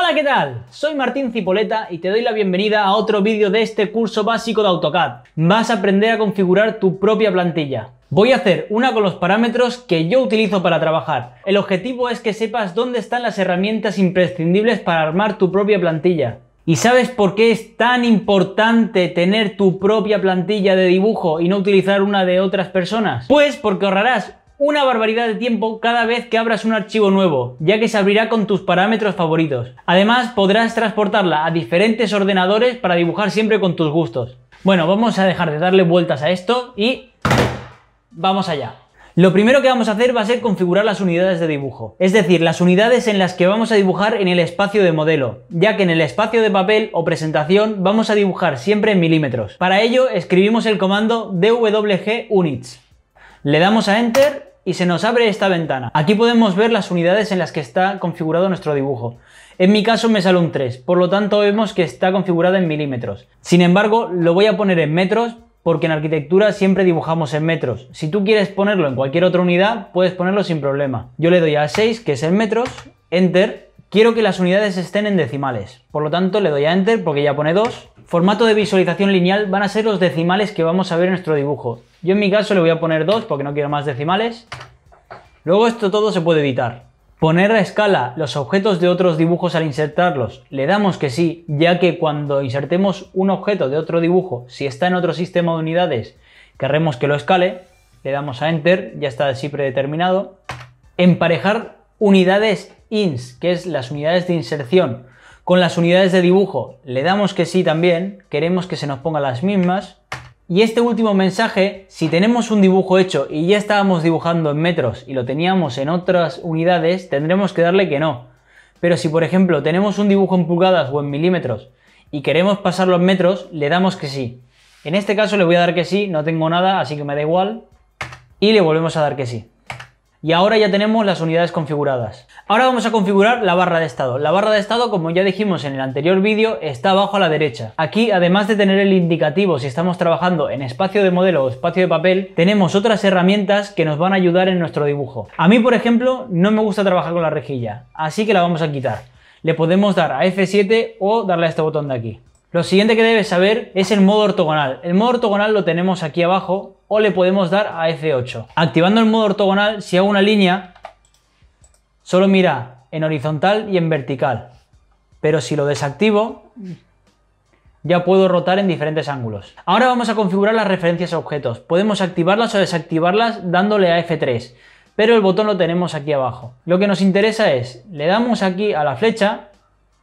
Hola, ¿qué tal? Soy Martín Cipoleta y te doy la bienvenida a otro vídeo de este curso básico de AutoCAD. Vas a aprender a configurar tu propia plantilla. Voy a hacer una con los parámetros que yo utilizo para trabajar. El objetivo es que sepas dónde están las herramientas imprescindibles para armar tu propia plantilla. ¿Y sabes por qué es tan importante tener tu propia plantilla de dibujo y no utilizar una de otras personas? Pues porque ahorrarás una barbaridad de tiempo cada vez que abras un archivo nuevo, ya que se abrirá con tus parámetros favoritos. Además, podrás transportarla a diferentes ordenadores para dibujar siempre con tus gustos. Bueno, vamos a dejar de darle vueltas a esto y vamos allá. Lo primero que vamos a hacer va a ser configurar las unidades de dibujo, es decir, las unidades en las que vamos a dibujar en el espacio de modelo, ya que en el espacio de papel o presentación vamos a dibujar siempre en milímetros. Para ello escribimos el comando dwg Le damos a enter y se nos abre esta ventana. Aquí podemos ver las unidades en las que está configurado nuestro dibujo. En mi caso me sale un 3, por lo tanto vemos que está configurado en milímetros. Sin embargo, lo voy a poner en metros porque en arquitectura siempre dibujamos en metros. Si tú quieres ponerlo en cualquier otra unidad, puedes ponerlo sin problema. Yo le doy a 6, que es en metros, Enter. Quiero que las unidades estén en decimales, por lo tanto le doy a Enter porque ya pone 2 formato de visualización lineal van a ser los decimales que vamos a ver en nuestro dibujo. Yo en mi caso le voy a poner 2 porque no quiero más decimales. Luego esto todo se puede editar. Poner a escala los objetos de otros dibujos al insertarlos. Le damos que sí, ya que cuando insertemos un objeto de otro dibujo, si está en otro sistema de unidades, querremos que lo escale. Le damos a Enter, ya está así predeterminado. Emparejar unidades ins, que es las unidades de inserción con las unidades de dibujo le damos que sí también, queremos que se nos pongan las mismas. Y este último mensaje, si tenemos un dibujo hecho y ya estábamos dibujando en metros y lo teníamos en otras unidades, tendremos que darle que no. Pero si por ejemplo tenemos un dibujo en pulgadas o en milímetros y queremos pasarlo en metros, le damos que sí. En este caso le voy a dar que sí, no tengo nada, así que me da igual. Y le volvemos a dar que sí. Y ahora ya tenemos las unidades configuradas. Ahora vamos a configurar la barra de estado. La barra de estado, como ya dijimos en el anterior vídeo, está abajo a la derecha. Aquí, además de tener el indicativo si estamos trabajando en espacio de modelo o espacio de papel, tenemos otras herramientas que nos van a ayudar en nuestro dibujo. A mí, por ejemplo, no me gusta trabajar con la rejilla, así que la vamos a quitar. Le podemos dar a F7 o darle a este botón de aquí. Lo siguiente que debes saber es el modo ortogonal. El modo ortogonal lo tenemos aquí abajo o le podemos dar a F8. Activando el modo ortogonal, si hago una línea, solo mira en horizontal y en vertical. Pero si lo desactivo, ya puedo rotar en diferentes ángulos. Ahora vamos a configurar las referencias a objetos. Podemos activarlas o desactivarlas dándole a F3, pero el botón lo tenemos aquí abajo. Lo que nos interesa es, le damos aquí a la flecha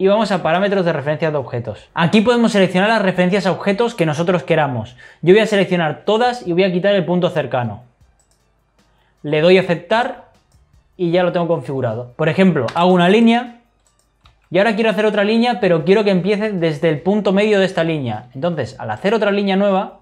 y vamos a parámetros de referencia de objetos. Aquí podemos seleccionar las referencias a objetos que nosotros queramos. Yo voy a seleccionar todas y voy a quitar el punto cercano. Le doy a aceptar y ya lo tengo configurado. Por ejemplo, hago una línea y ahora quiero hacer otra línea, pero quiero que empiece desde el punto medio de esta línea. Entonces, al hacer otra línea nueva,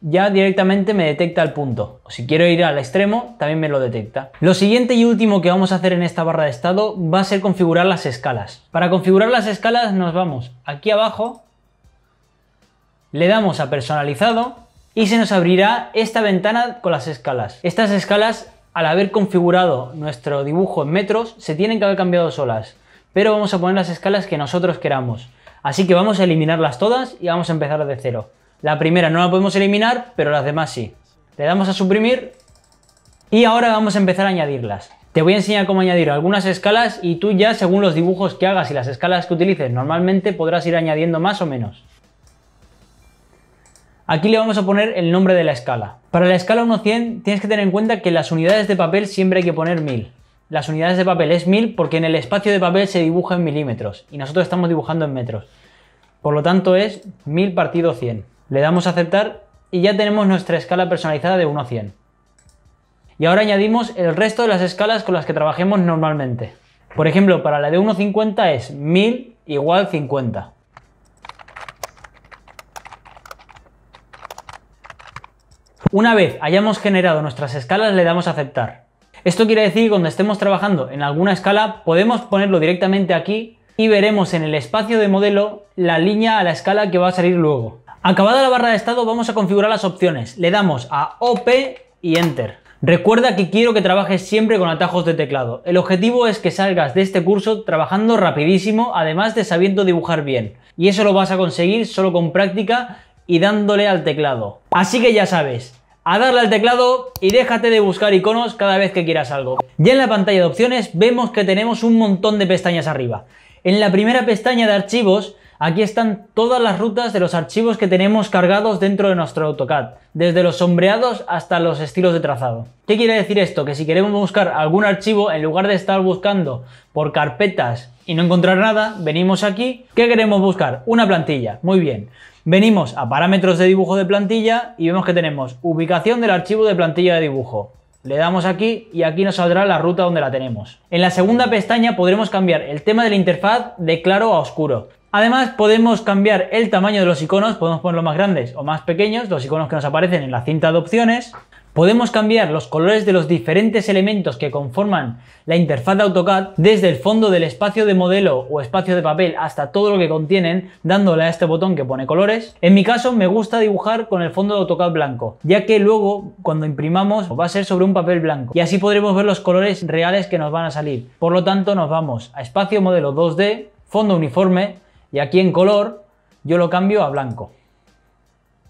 ya directamente me detecta el punto. O si quiero ir al extremo, también me lo detecta. Lo siguiente y último que vamos a hacer en esta barra de estado va a ser configurar las escalas. Para configurar las escalas nos vamos aquí abajo, le damos a personalizado y se nos abrirá esta ventana con las escalas. Estas escalas, al haber configurado nuestro dibujo en metros, se tienen que haber cambiado solas. Pero vamos a poner las escalas que nosotros queramos. Así que vamos a eliminarlas todas y vamos a empezar de cero. La primera no la podemos eliminar, pero las demás sí. Le damos a suprimir y ahora vamos a empezar a añadirlas. Te voy a enseñar cómo añadir algunas escalas y tú ya según los dibujos que hagas y las escalas que utilices normalmente podrás ir añadiendo más o menos. Aquí le vamos a poner el nombre de la escala. Para la escala 1.100 100 tienes que tener en cuenta que las unidades de papel siempre hay que poner 1000. Las unidades de papel es 1000 porque en el espacio de papel se dibuja en milímetros y nosotros estamos dibujando en metros. Por lo tanto es 1000 partido 100. Le damos a aceptar y ya tenemos nuestra escala personalizada de 1 a 100. Y ahora añadimos el resto de las escalas con las que trabajemos normalmente. Por ejemplo, para la de a 50 es 1000 igual 50. Una vez hayamos generado nuestras escalas le damos a aceptar. Esto quiere decir que cuando estemos trabajando en alguna escala podemos ponerlo directamente aquí y veremos en el espacio de modelo la línea a la escala que va a salir luego. Acabada la barra de estado vamos a configurar las opciones. Le damos a OP y Enter. Recuerda que quiero que trabajes siempre con atajos de teclado. El objetivo es que salgas de este curso trabajando rapidísimo, además de sabiendo dibujar bien. Y eso lo vas a conseguir solo con práctica y dándole al teclado. Así que ya sabes, a darle al teclado y déjate de buscar iconos cada vez que quieras algo. Ya en la pantalla de opciones vemos que tenemos un montón de pestañas arriba. En la primera pestaña de archivos Aquí están todas las rutas de los archivos que tenemos cargados dentro de nuestro AutoCAD, desde los sombreados hasta los estilos de trazado. ¿Qué quiere decir esto? Que si queremos buscar algún archivo, en lugar de estar buscando por carpetas y no encontrar nada, venimos aquí. ¿Qué queremos buscar? Una plantilla. Muy bien. Venimos a parámetros de dibujo de plantilla y vemos que tenemos ubicación del archivo de plantilla de dibujo. Le damos aquí y aquí nos saldrá la ruta donde la tenemos. En la segunda pestaña podremos cambiar el tema de la interfaz de claro a oscuro. Además podemos cambiar el tamaño de los iconos, podemos ponerlos más grandes o más pequeños, los iconos que nos aparecen en la cinta de opciones. Podemos cambiar los colores de los diferentes elementos que conforman la interfaz de AutoCAD, desde el fondo del espacio de modelo o espacio de papel hasta todo lo que contienen, dándole a este botón que pone colores. En mi caso me gusta dibujar con el fondo de AutoCAD blanco, ya que luego cuando imprimamos va a ser sobre un papel blanco y así podremos ver los colores reales que nos van a salir. Por lo tanto nos vamos a espacio modelo 2D, fondo uniforme, y aquí en color yo lo cambio a blanco.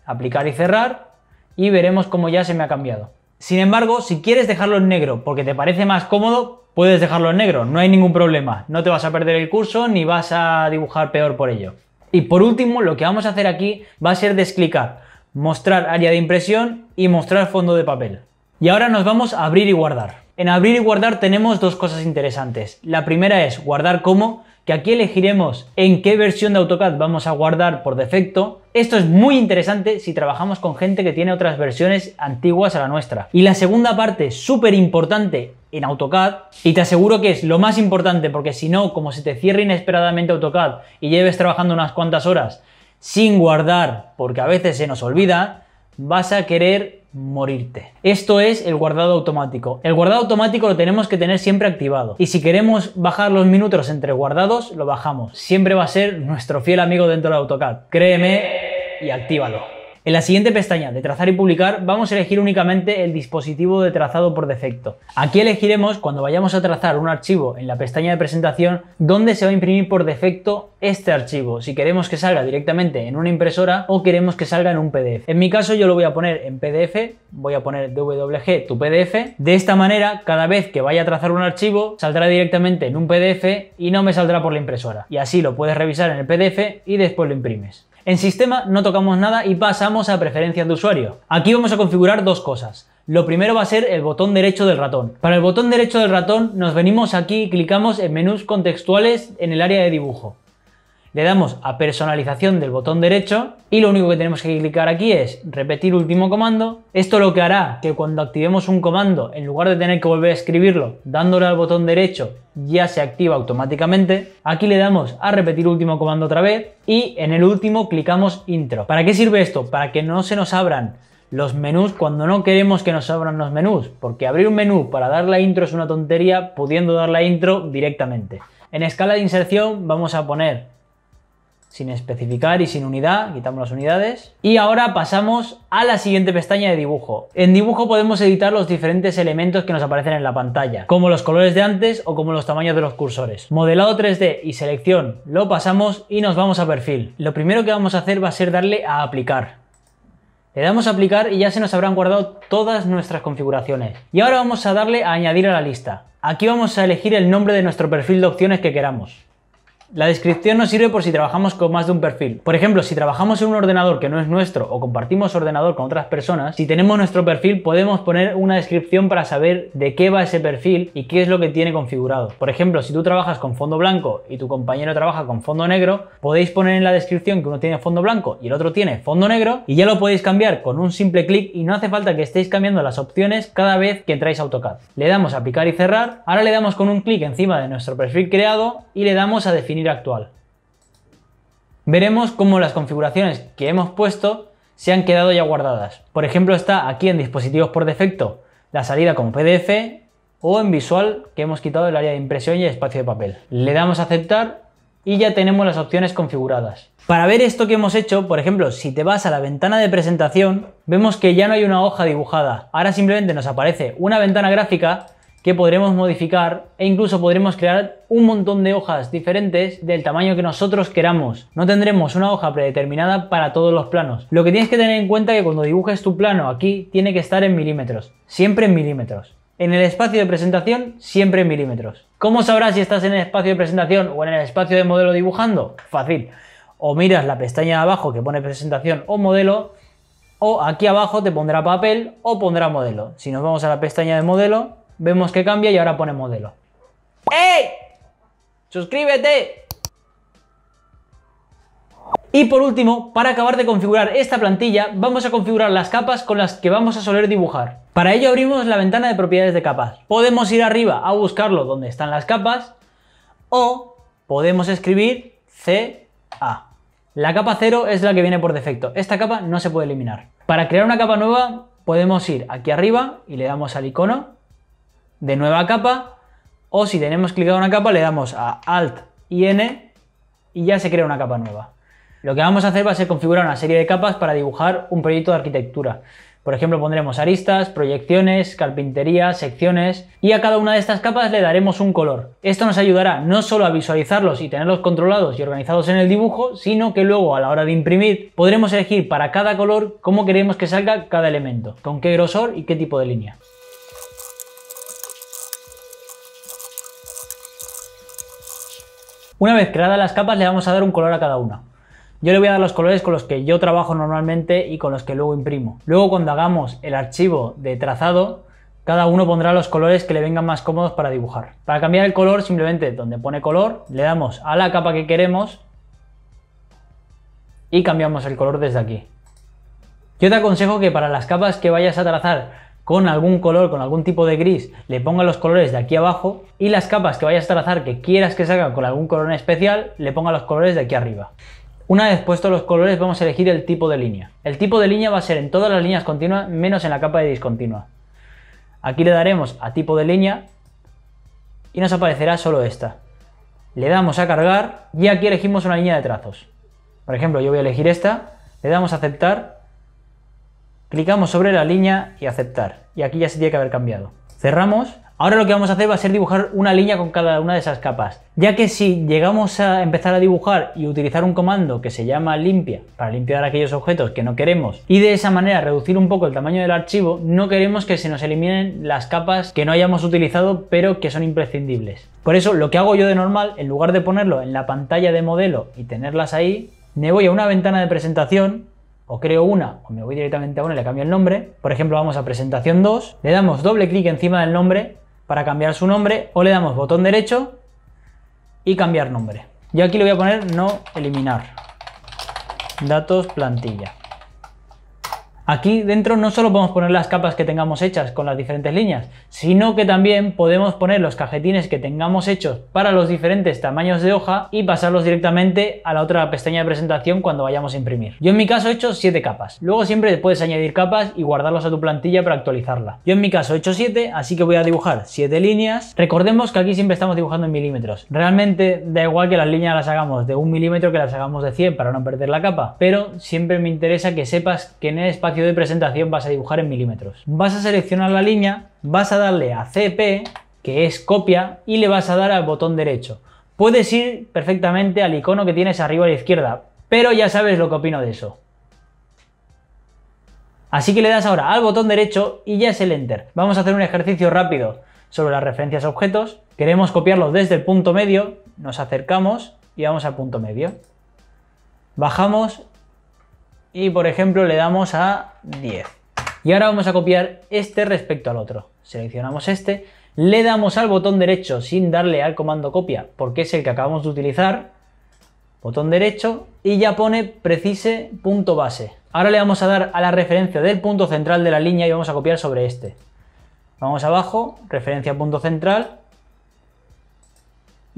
Aplicar y cerrar y veremos cómo ya se me ha cambiado. Sin embargo, si quieres dejarlo en negro porque te parece más cómodo, puedes dejarlo en negro, no hay ningún problema. No te vas a perder el curso ni vas a dibujar peor por ello. Y por último, lo que vamos a hacer aquí va a ser desclicar, mostrar área de impresión y mostrar fondo de papel. Y ahora nos vamos a abrir y guardar. En abrir y guardar tenemos dos cosas interesantes. La primera es guardar como que aquí elegiremos en qué versión de AutoCAD vamos a guardar por defecto. Esto es muy interesante si trabajamos con gente que tiene otras versiones antiguas a la nuestra. Y la segunda parte, súper importante en AutoCAD, y te aseguro que es lo más importante porque si no, como se te cierra inesperadamente AutoCAD y lleves trabajando unas cuantas horas sin guardar, porque a veces se nos olvida, vas a querer morirte. Esto es el guardado automático. El guardado automático lo tenemos que tener siempre activado. Y si queremos bajar los minutos entre guardados, lo bajamos. Siempre va a ser nuestro fiel amigo dentro de AutoCAD. Créeme y actívalo. En la siguiente pestaña de trazar y publicar vamos a elegir únicamente el dispositivo de trazado por defecto. Aquí elegiremos cuando vayamos a trazar un archivo en la pestaña de presentación dónde se va a imprimir por defecto este archivo, si queremos que salga directamente en una impresora o queremos que salga en un PDF. En mi caso yo lo voy a poner en PDF, voy a poner wg tu PDF. De esta manera, cada vez que vaya a trazar un archivo, saldrá directamente en un PDF y no me saldrá por la impresora. Y así lo puedes revisar en el PDF y después lo imprimes. En sistema no tocamos nada y pasamos a preferencias de usuario. Aquí vamos a configurar dos cosas. Lo primero va a ser el botón derecho del ratón. Para el botón derecho del ratón nos venimos aquí y clicamos en menús contextuales en el área de dibujo. Le damos a personalización del botón derecho y lo único que tenemos que clicar aquí es repetir último comando. Esto lo que hará que cuando activemos un comando, en lugar de tener que volver a escribirlo dándole al botón derecho, ya se activa automáticamente. Aquí le damos a repetir último comando otra vez y en el último clicamos intro. ¿Para qué sirve esto? Para que no se nos abran los menús cuando no queremos que nos abran los menús, porque abrir un menú para dar la intro es una tontería pudiendo dar la intro directamente. En escala de inserción vamos a poner sin especificar y sin unidad, quitamos las unidades. Y ahora pasamos a la siguiente pestaña de dibujo. En dibujo podemos editar los diferentes elementos que nos aparecen en la pantalla, como los colores de antes o como los tamaños de los cursores. Modelado 3D y selección lo pasamos y nos vamos a perfil. Lo primero que vamos a hacer va a ser darle a aplicar. Le damos a aplicar y ya se nos habrán guardado todas nuestras configuraciones. Y ahora vamos a darle a añadir a la lista. Aquí vamos a elegir el nombre de nuestro perfil de opciones que queramos. La descripción nos sirve por si trabajamos con más de un perfil. Por ejemplo, si trabajamos en un ordenador que no es nuestro o compartimos ordenador con otras personas, si tenemos nuestro perfil podemos poner una descripción para saber de qué va ese perfil y qué es lo que tiene configurado. Por ejemplo, si tú trabajas con fondo blanco y tu compañero trabaja con fondo negro, podéis poner en la descripción que uno tiene fondo blanco y el otro tiene fondo negro y ya lo podéis cambiar con un simple clic y no hace falta que estéis cambiando las opciones cada vez que entráis a AutoCAD. Le damos a aplicar y cerrar, ahora le damos con un clic encima de nuestro perfil creado y le damos a definir actual. Veremos cómo las configuraciones que hemos puesto se han quedado ya guardadas. Por ejemplo, está aquí en dispositivos por defecto la salida como PDF o en visual que hemos quitado el área de impresión y espacio de papel. Le damos a aceptar y ya tenemos las opciones configuradas. Para ver esto que hemos hecho, por ejemplo, si te vas a la ventana de presentación, vemos que ya no hay una hoja dibujada. Ahora simplemente nos aparece una ventana gráfica que podremos modificar e incluso podremos crear un montón de hojas diferentes del tamaño que nosotros queramos. No tendremos una hoja predeterminada para todos los planos. Lo que tienes que tener en cuenta es que cuando dibujes tu plano aquí tiene que estar en milímetros, siempre en milímetros. En el espacio de presentación, siempre en milímetros. ¿Cómo sabrás si estás en el espacio de presentación o en el espacio de modelo dibujando? Fácil. O miras la pestaña de abajo que pone presentación o modelo, o aquí abajo te pondrá papel o pondrá modelo. Si nos vamos a la pestaña de modelo, vemos que cambia y ahora pone modelo. ¡Ey! ¡Suscríbete! Y por último, para acabar de configurar esta plantilla, vamos a configurar las capas con las que vamos a soler dibujar. Para ello abrimos la ventana de propiedades de capas. Podemos ir arriba a buscarlo donde están las capas o podemos escribir CA. La capa 0 es la que viene por defecto. Esta capa no se puede eliminar. Para crear una capa nueva podemos ir aquí arriba y le damos al icono de nueva capa o si tenemos clicada una capa le damos a Alt y N y ya se crea una capa nueva. Lo que vamos a hacer va a ser configurar una serie de capas para dibujar un proyecto de arquitectura. Por ejemplo, pondremos aristas, proyecciones, carpintería, secciones y a cada una de estas capas le daremos un color. Esto nos ayudará no solo a visualizarlos y tenerlos controlados y organizados en el dibujo, sino que luego a la hora de imprimir podremos elegir para cada color cómo queremos que salga cada elemento, con qué grosor y qué tipo de línea. Una vez creadas las capas le vamos a dar un color a cada una. Yo le voy a dar los colores con los que yo trabajo normalmente y con los que luego imprimo. Luego cuando hagamos el archivo de trazado, cada uno pondrá los colores que le vengan más cómodos para dibujar. Para cambiar el color, simplemente donde pone color, le damos a la capa que queremos y cambiamos el color desde aquí. Yo te aconsejo que para las capas que vayas a trazar con algún color, con algún tipo de gris, le ponga los colores de aquí abajo y las capas que vayas a trazar que quieras que salgan con algún color especial, le ponga los colores de aquí arriba. Una vez puestos los colores vamos a elegir el tipo de línea. El tipo de línea va a ser en todas las líneas continuas menos en la capa de discontinua. Aquí le daremos a tipo de línea y nos aparecerá solo esta. Le damos a cargar y aquí elegimos una línea de trazos. Por ejemplo, yo voy a elegir esta, le damos a aceptar Clicamos sobre la línea y aceptar. Y aquí ya se tiene que haber cambiado. Cerramos. Ahora lo que vamos a hacer va a ser dibujar una línea con cada una de esas capas, ya que si llegamos a empezar a dibujar y utilizar un comando que se llama limpia para limpiar aquellos objetos que no queremos y de esa manera reducir un poco el tamaño del archivo, no queremos que se nos eliminen las capas que no hayamos utilizado pero que son imprescindibles. Por eso lo que hago yo de normal, en lugar de ponerlo en la pantalla de modelo y tenerlas ahí, me voy a una ventana de presentación o creo una, o me voy directamente a una y le cambio el nombre. Por ejemplo, vamos a presentación 2, le damos doble clic encima del nombre para cambiar su nombre, o le damos botón derecho y cambiar nombre. Yo aquí le voy a poner no eliminar, datos plantilla. Aquí dentro no solo podemos poner las capas que tengamos hechas con las diferentes líneas, sino que también podemos poner los cajetines que tengamos hechos para los diferentes tamaños de hoja y pasarlos directamente a la otra pestaña de presentación cuando vayamos a imprimir. Yo en mi caso he hecho 7 capas. Luego siempre puedes añadir capas y guardarlos a tu plantilla para actualizarla. Yo en mi caso he hecho 7, así que voy a dibujar 7 líneas. Recordemos que aquí siempre estamos dibujando en milímetros. Realmente da igual que las líneas las hagamos de 1 milímetro que las hagamos de 100 para no perder la capa, pero siempre me interesa que sepas que en el espacio de presentación vas a dibujar en milímetros. Vas a seleccionar la línea, vas a darle a CP, que es copia, y le vas a dar al botón derecho. Puedes ir perfectamente al icono que tienes arriba a la izquierda, pero ya sabes lo que opino de eso. Así que le das ahora al botón derecho y ya es el Enter. Vamos a hacer un ejercicio rápido sobre las referencias a objetos. Queremos copiarlo desde el punto medio, nos acercamos y vamos al punto medio. Bajamos y por ejemplo le damos a 10. Y ahora vamos a copiar este respecto al otro. Seleccionamos este, le damos al botón derecho sin darle al comando copia porque es el que acabamos de utilizar. Botón derecho y ya pone precise punto base. Ahora le vamos a dar a la referencia del punto central de la línea y vamos a copiar sobre este. Vamos abajo, referencia punto central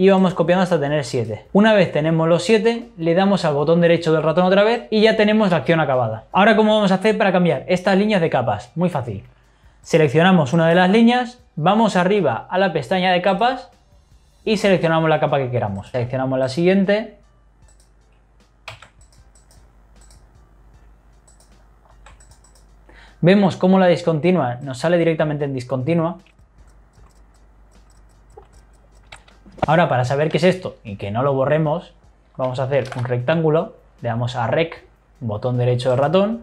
y vamos copiando hasta tener 7. Una vez tenemos los 7, le damos al botón derecho del ratón otra vez y ya tenemos la acción acabada. Ahora, ¿cómo vamos a hacer para cambiar estas líneas de capas? Muy fácil. Seleccionamos una de las líneas, vamos arriba a la pestaña de capas y seleccionamos la capa que queramos. Seleccionamos la siguiente, Vemos cómo la discontinua nos sale directamente en discontinua. Ahora, para saber qué es esto y que no lo borremos, vamos a hacer un rectángulo, le damos a Rec, botón derecho del ratón,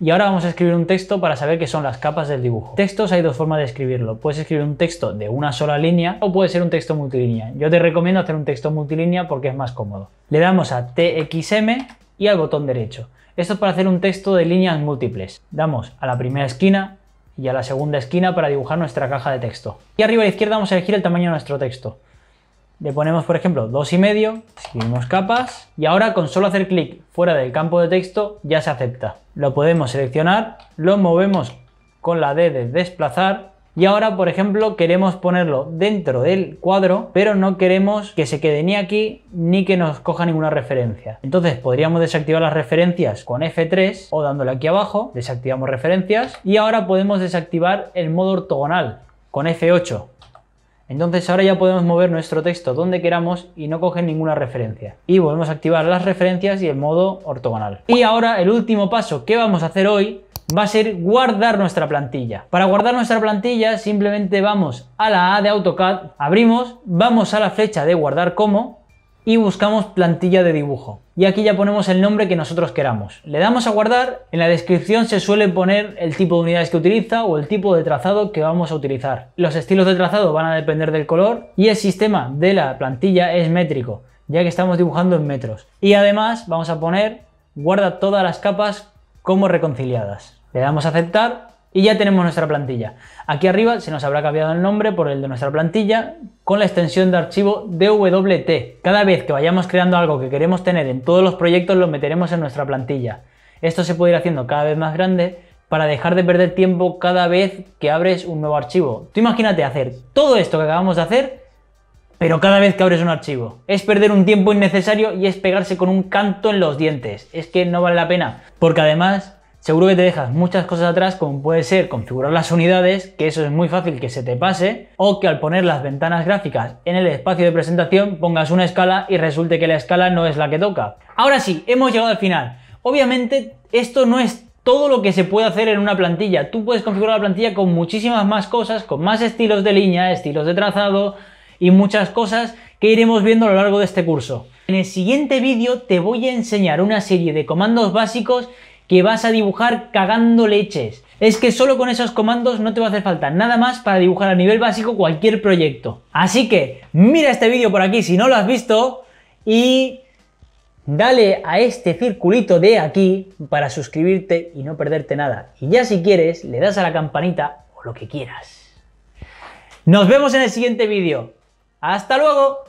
y ahora vamos a escribir un texto para saber qué son las capas del dibujo. Textos hay dos formas de escribirlo. Puedes escribir un texto de una sola línea o puede ser un texto multilínea. Yo te recomiendo hacer un texto multilínea porque es más cómodo. Le damos a TXM y al botón derecho. Esto es para hacer un texto de líneas múltiples. Damos a la primera esquina, y a la segunda esquina para dibujar nuestra caja de texto. Y arriba a la izquierda vamos a elegir el tamaño de nuestro texto. Le ponemos, por ejemplo, 2,5, Seguimos capas y ahora con solo hacer clic fuera del campo de texto ya se acepta. Lo podemos seleccionar, lo movemos con la D de desplazar y ahora, por ejemplo, queremos ponerlo dentro del cuadro, pero no queremos que se quede ni aquí ni que nos coja ninguna referencia. Entonces podríamos desactivar las referencias con F3 o dándole aquí abajo, desactivamos referencias y ahora podemos desactivar el modo ortogonal con F8. Entonces ahora ya podemos mover nuestro texto donde queramos y no coge ninguna referencia. Y volvemos a activar las referencias y el modo ortogonal. Y ahora el último paso que vamos a hacer hoy va a ser guardar nuestra plantilla. Para guardar nuestra plantilla simplemente vamos a la A de AutoCAD, abrimos, vamos a la flecha de guardar como y buscamos plantilla de dibujo. Y aquí ya ponemos el nombre que nosotros queramos. Le damos a guardar, en la descripción se suele poner el tipo de unidades que utiliza o el tipo de trazado que vamos a utilizar. Los estilos de trazado van a depender del color y el sistema de la plantilla es métrico, ya que estamos dibujando en metros. Y además vamos a poner guarda todas las capas como reconciliadas. Le damos a aceptar y ya tenemos nuestra plantilla. Aquí arriba se nos habrá cambiado el nombre por el de nuestra plantilla con la extensión de archivo DWT. Cada vez que vayamos creando algo que queremos tener en todos los proyectos lo meteremos en nuestra plantilla. Esto se puede ir haciendo cada vez más grande para dejar de perder tiempo cada vez que abres un nuevo archivo. Tú imagínate hacer todo esto que acabamos de hacer, pero cada vez que abres un archivo. Es perder un tiempo innecesario y es pegarse con un canto en los dientes. Es que no vale la pena, porque además seguro que te dejas muchas cosas atrás como puede ser configurar las unidades, que eso es muy fácil que se te pase, o que al poner las ventanas gráficas en el espacio de presentación pongas una escala y resulte que la escala no es la que toca. Ahora sí, hemos llegado al final. Obviamente esto no es todo lo que se puede hacer en una plantilla. Tú puedes configurar la plantilla con muchísimas más cosas, con más estilos de línea, estilos de trazado y muchas cosas que iremos viendo a lo largo de este curso. En el siguiente vídeo te voy a enseñar una serie de comandos básicos que vas a dibujar cagando leches. Es que solo con esos comandos no te va a hacer falta nada más para dibujar a nivel básico cualquier proyecto. Así que mira este vídeo por aquí si no lo has visto y dale a este circulito de aquí para suscribirte y no perderte nada. Y ya si quieres le das a la campanita o lo que quieras. Nos vemos en el siguiente vídeo. ¡Hasta luego!